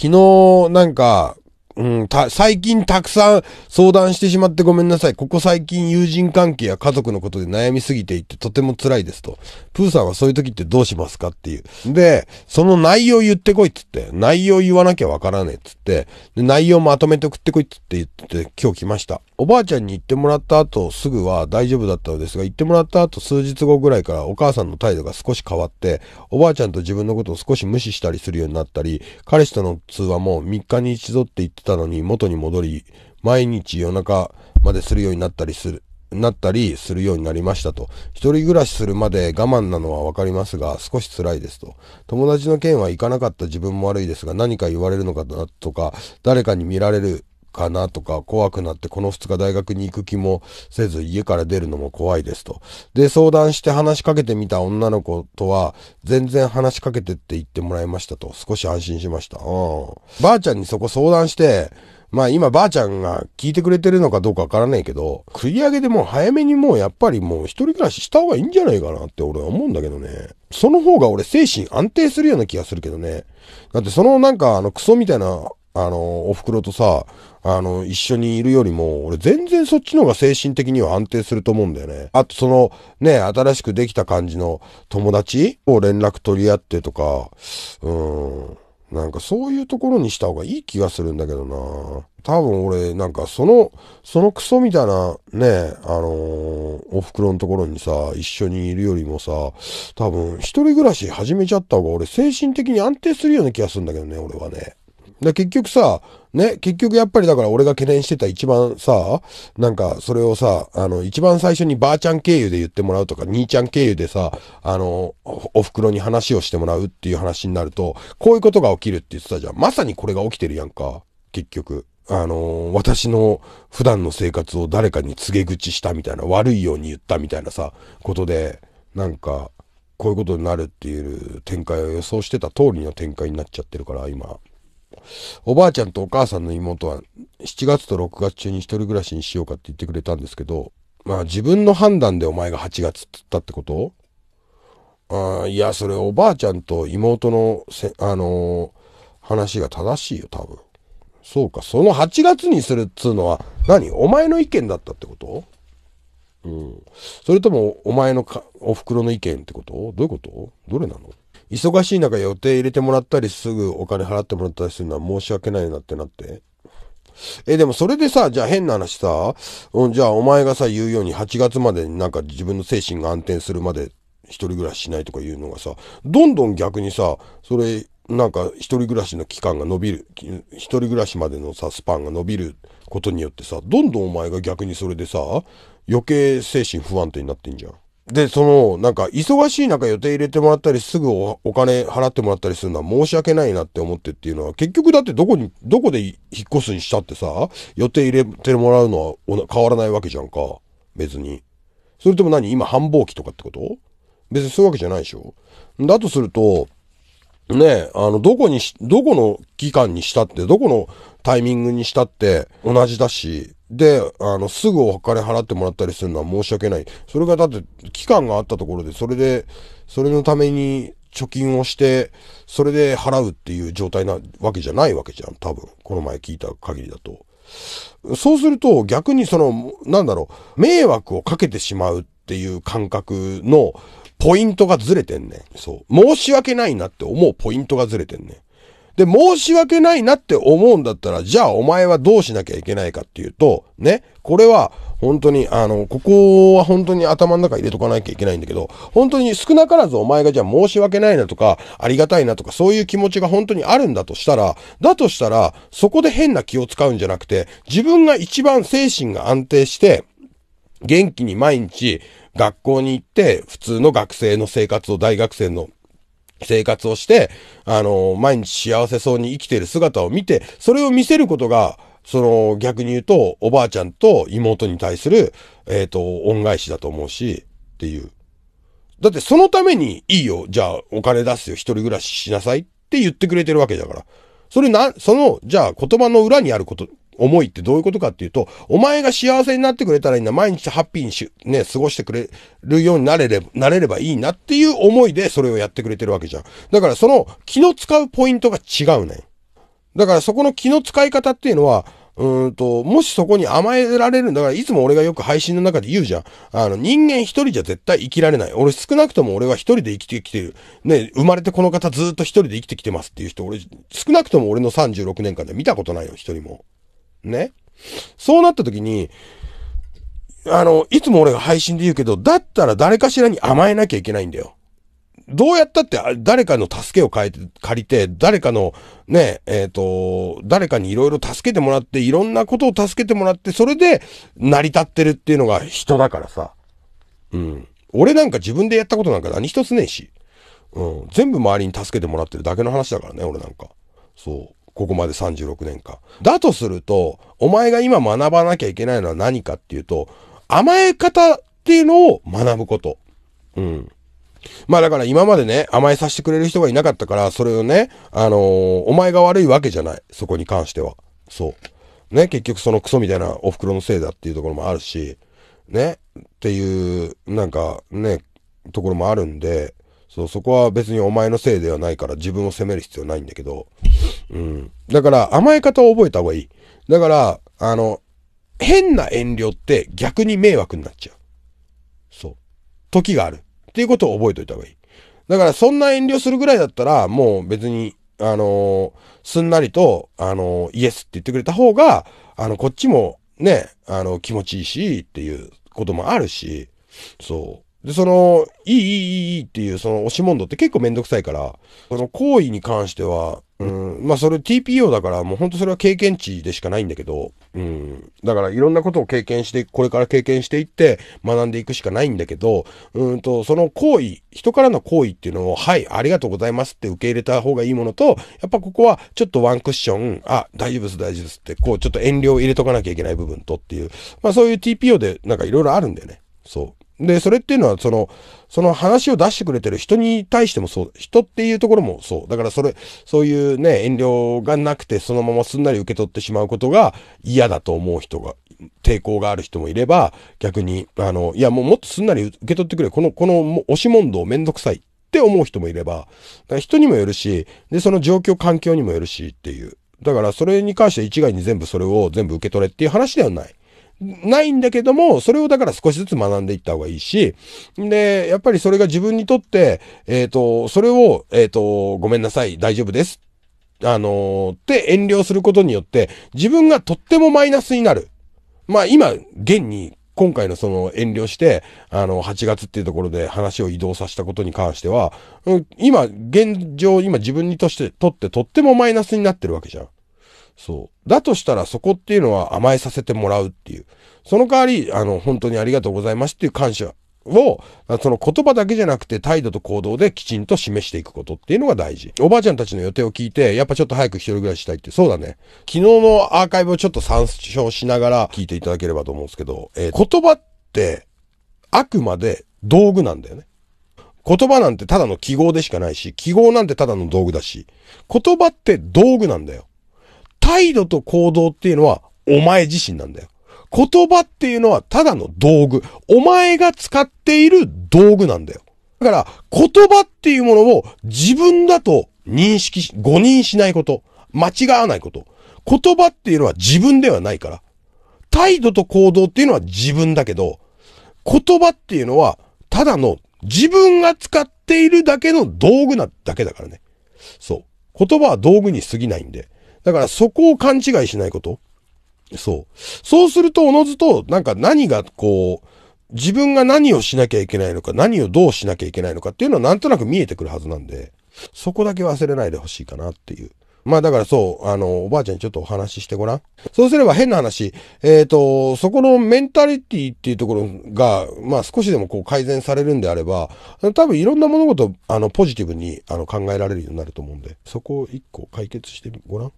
昨日なんか、うん、た、最近たくさん相談してしまってごめんなさい。ここ最近友人関係や家族のことで悩みすぎていてとても辛いですと。プーさんはそういう時ってどうしますかっていう。で、その内容言ってこいっつって、内容言わなきゃわからねえっつって、で、内容まとめて送ってこいっつって言ってて今日来ました。おばあちゃんに言ってもらった後すぐは大丈夫だったのですが、言ってもらった後数日後ぐらいからお母さんの態度が少し変わって、おばあちゃんと自分のことを少し無視したりするようになったり、彼氏との通話も3日に一度って言ってたのに元に戻り、毎日夜中までするようになったりする、なったりするようになりましたと。一人暮らしするまで我慢なのはわかりますが、少し辛いですと。友達の件は行かなかった自分も悪いですが、何か言われるのかなとか、誰かに見られるかなとか怖くなってこの2日大学に行く気もせず家から出るのも怖いですと。で相談して話しかけてみた女の子とは全然話しかけてって言ってもらいましたと少し安心しました。うん、ばあちゃんにそこ相談してまあ今ばあちゃんが聞いてくれてるのかどうかわからないけど、繰り上げでもう早めにもうやっぱりもう一人暮らしした方がいいんじゃないかなって俺は思うんだけどね。その方が俺精神安定するような気がするけどね。だってそのなんかあのクソみたいなあの、お袋とさ、あの、一緒にいるよりも、俺全然そっちの方が精神的には安定すると思うんだよね。あとその、ね、新しくできた感じの友達を連絡取り合ってとか、うん。なんかそういうところにした方がいい気がするんだけどな多分俺、なんかその、そのクソみたいなね、あのー、お袋のところにさ、一緒にいるよりもさ、多分一人暮らし始めちゃった方が俺精神的に安定するような気がするんだけどね、俺はね。で、結局さ、ね、結局やっぱりだから俺が懸念してた一番さ、なんかそれをさ、あの、一番最初にばあちゃん経由で言ってもらうとか、兄ちゃん経由でさ、あの、お袋に話をしてもらうっていう話になると、こういうことが起きるって言ってたじゃん。まさにこれが起きてるやんか、結局。あの、私の普段の生活を誰かに告げ口したみたいな、悪いように言ったみたいなさ、ことで、なんか、こういうことになるっていう展開を予想してた通りの展開になっちゃってるから、今。おばあちゃんとお母さんの妹は7月と6月中に一人暮らしにしようかって言ってくれたんですけど、まあ自分の判断でお前が8月っつったってことあいや、それおばあちゃんと妹のせ、あのー、話が正しいよ、多分。そうか、その8月にするっつうのは何、お前の意見だったってことうん。それとも、お前のか、お袋の意見ってことどういうことどれなの忙しい中予定入れてもらったりすぐお金払ってもらったりするのは申し訳ないなってなって。え、でもそれでさ、じゃあ変な話さ、うん、じゃあお前がさ、言うように8月までになんか自分の精神が安定するまで一人暮らししないとかいうのがさ、どんどん逆にさ、それ、なんか一人暮らしの期間が伸びる、一人暮らしまでのさ、スパンが伸びることによってさ、どんどんお前が逆にそれでさ、余計精神不安定になってんじゃん。で、その、なんか、忙しい中予定入れてもらったり、すぐお金払ってもらったりするのは申し訳ないなって思ってっていうのは、結局だってどこに、どこで引っ越すにしたってさ、予定入れてもらうのは変わらないわけじゃんか。別に。それとも何今繁忙期とかってこと別にそういうわけじゃないでしょだとすると、ねえ、あの、どこにし、どこの期間にしたって、どこのタイミングにしたって同じだし、で、あの、すぐお金払ってもらったりするのは申し訳ない。それがだって、期間があったところで、それで、それのために貯金をして、それで払うっていう状態なわけじゃないわけじゃん。多分。この前聞いた限りだと。そうすると、逆にその、なんだろう、迷惑をかけてしまうっていう感覚のポイントがずれてんねん。そう。申し訳ないなって思うポイントがずれてんねん。で、申し訳ないなって思うんだったら、じゃあお前はどうしなきゃいけないかっていうと、ね、これは、本当に、あの、ここは本当に頭の中入れとかなきゃいけないんだけど、本当に少なからずお前がじゃあ申し訳ないなとか、ありがたいなとか、そういう気持ちが本当にあるんだとしたら、だとしたら、そこで変な気を使うんじゃなくて、自分が一番精神が安定して、元気に毎日学校に行って、普通の学生の生活を大学生の生活をして、あの、毎日幸せそうに生きてる姿を見て、それを見せることが、その、逆に言うと、おばあちゃんと妹に対する、えっ、ー、と、恩返しだと思うし、っていう。だってそのために、いいよ、じゃあお金出すよ、一人暮らししなさいって言ってくれてるわけだから。それな、その、じゃあ言葉の裏にあること、思いってどういうことかっていうと、お前が幸せになってくれたらいいんだ。毎日ハッピーにし、ね、過ごしてくれるようになれれば、なれればいいなっていう思いでそれをやってくれてるわけじゃん。だからその気の使うポイントが違うね。だからそこの気の使い方っていうのは、うんと、もしそこに甘えられるんだから、いつも俺がよく配信の中で言うじゃん。あの、人間一人じゃ絶対生きられない。俺少なくとも俺は一人で生きてきてる。ね、生まれてこの方ずっと一人で生きてきてますっていう人、俺、少なくとも俺の36年間で見たことないよ、一人も。ね。そうなった時に、あの、いつも俺が配信で言うけど、だったら誰かしらに甘えなきゃいけないんだよ。どうやったって誰かの助けを借りて、誰かのね、えっ、ー、と、誰かにいろいろ助けてもらって、いろんなことを助けてもらって、それで成り立ってるっていうのが人だからさ。うん。俺なんか自分でやったことなんか何一つねえし。うん。全部周りに助けてもらってるだけの話だからね、俺なんか。そう。ここまで36年間。だとすると、お前が今学ばなきゃいけないのは何かっていうと、甘え方っていうのを学ぶこと。うん。まあだから今までね、甘えさせてくれる人がいなかったから、それをね、あのー、お前が悪いわけじゃない。そこに関しては。そう。ね、結局そのクソみたいなお袋のせいだっていうところもあるし、ね、っていう、なんかね、ところもあるんで、そう、そこは別にお前のせいではないから自分を責める必要ないんだけど、うん。だから甘え方を覚えた方がいい。だから、あの、変な遠慮って逆に迷惑になっちゃう。そう。時がある。っていうことを覚えといた方がいい。だからそんな遠慮するぐらいだったら、もう別に、あのー、すんなりと、あのー、イエスって言ってくれた方が、あの、こっちもね、あの、気持ちいいし、っていうこともあるし、そう。で、その、いい、いい、いいっていう、その、押し問答って結構めんどくさいから、その行為に関しては、うん、まあそれ TPO だからもうほんとそれは経験値でしかないんだけど、うん、だからいろんなことを経験して、これから経験していって学んでいくしかないんだけど、うんと、その行為、人からの行為っていうのを、はい、ありがとうございますって受け入れた方がいいものと、やっぱここはちょっとワンクッション、あ、大丈夫です、大丈夫ですって、こうちょっと遠慮を入れとかなきゃいけない部分とっていう、まあそういう TPO でなんかいろいろあるんだよね。そう。で、それっていうのは、その、その話を出してくれてる人に対してもそう、人っていうところもそう。だからそれ、そういうね、遠慮がなくて、そのまますんなり受け取ってしまうことが嫌だと思う人が、抵抗がある人もいれば、逆に、あの、いや、もうもっとすんなり受け取ってくれ。この、この押し問答めんどくさいって思う人もいれば、人にもよるし、で、その状況、環境にもよるしっていう。だからそれに関して一概に全部それを全部受け取れっていう話ではない。ないんだけども、それをだから少しずつ学んでいった方がいいし、で、やっぱりそれが自分にとって、えっ、ー、と、それを、えっ、ー、と、ごめんなさい、大丈夫です。あのー、って遠慮することによって、自分がとってもマイナスになる。まあ今、現に今回のその遠慮して、あの、8月っていうところで話を移動させたことに関しては、今、現状、今自分にとして、とってとってもマイナスになってるわけじゃん。そう。だとしたらそこっていうのは甘えさせてもらうっていう。その代わり、あの、本当にありがとうございますっていう感謝を、その言葉だけじゃなくて態度と行動できちんと示していくことっていうのが大事。おばあちゃんたちの予定を聞いて、やっぱちょっと早く一人暮らししたいって、そうだね。昨日のアーカイブをちょっと参照しながら聞いていただければと思うんですけど、えー、言葉って、あくまで道具なんだよね。言葉なんてただの記号でしかないし、記号なんてただの道具だし、言葉って道具なんだよ。態度と行動っていうのはお前自身なんだよ。言葉っていうのはただの道具。お前が使っている道具なんだよ。だから言葉っていうものを自分だと認識し、誤認しないこと。間違わないこと。言葉っていうのは自分ではないから。態度と行動っていうのは自分だけど、言葉っていうのはただの自分が使っているだけの道具なだけだからね。そう。言葉は道具に過ぎないんで。だからそこを勘違いしないこと。そう。そうすると、おのずと、なんか何がこう、自分が何をしなきゃいけないのか、何をどうしなきゃいけないのかっていうのはなんとなく見えてくるはずなんで、そこだけ忘れないでほしいかなっていう。まあだからそう、あの、おばあちゃんにちょっとお話ししてごらん。そうすれば変な話、えっ、ー、と、そこのメンタリティっていうところが、まあ少しでもこう改善されるんであれば、多分いろんな物事、あの、ポジティブにあの考えられるようになると思うんで、そこを一個解決してごらん。